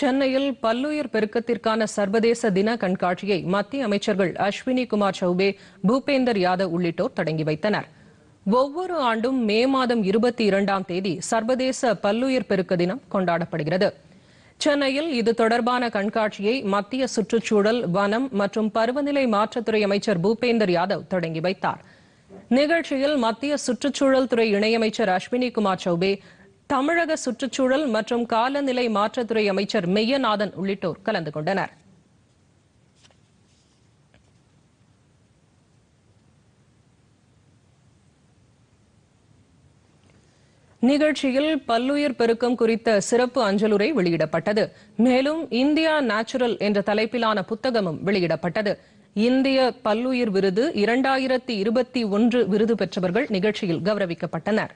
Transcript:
சென்னையில் பல்லுயிர் பெருக்கத்திற்கான சர்வதேச தின கண்காட்சியை மத்திய அமைச்சர்கள் அஸ்வினி குமார் சௌபே பூபேந்தர் யாதவ் உள்ளிட்டோர் தொடங்கி வைத்தனர் ஒவ்வொரு ஆண்டும் மே மாதம் இருபத்தி இரண்டாம் தேதி சர்வதேச பல்லுயிர் பெருக்க தினம் கொண்டாடப்படுகிறது சென்னையில் இது தொடர்பான கண்காட்சியை மத்திய சுற்றுச்சூழல் வனம் மற்றும் பருவநிலை மாற்றத்துறை அமைச்சர் பூபேந்தர் யாதவ் தொடங்கி வைத்தார் நிகழ்ச்சியில் மத்திய சுற்றுச்சூழல் துறை இணையமைச்சர் அஸ்வினி குமார் சௌபே தமிழக சுற்றுச்சூழல் மற்றும் காலநிலை மாற்றத்துறை அமைச்சர் மெய்யநாதன் உள்ளிட்டோர் கலந்து கொண்டனர் நிகழ்ச்சியில் பல்லுயிர் பெருக்கம் குறித்த சிறப்பு அஞ்சலுரை வெளியிடப்பட்டது மேலும் இந்தியா நேச்சுரல் என்ற தலைப்பிலான புத்தகமும் வெளியிடப்பட்டது இந்திய பல்லுயிர் விருது இரண்டாயிரத்தி இருபத்தி ஒன்று விருது பெற்றவர்கள் நிகழ்ச்சியில் கௌரவிக்கப்பட்டனா்